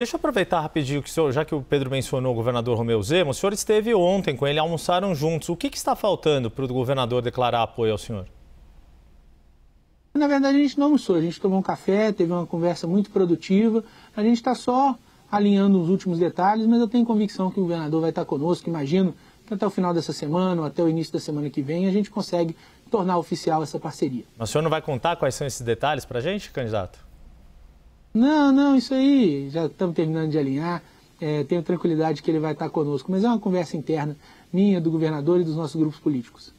Deixa eu aproveitar rapidinho, que senhor, já que o Pedro mencionou o governador Romeu Zema, o senhor esteve ontem com ele, almoçaram juntos. O que, que está faltando para o governador declarar apoio ao senhor? Na verdade, a gente não almoçou, a gente tomou um café, teve uma conversa muito produtiva. A gente está só alinhando os últimos detalhes, mas eu tenho convicção que o governador vai estar conosco. Imagino que até o final dessa semana ou até o início da semana que vem a gente consegue tornar oficial essa parceria. Mas o senhor não vai contar quais são esses detalhes para a gente, candidato? Não, não, isso aí, já estamos terminando de alinhar. É, tenho tranquilidade que ele vai estar conosco, mas é uma conversa interna minha, do governador e dos nossos grupos políticos.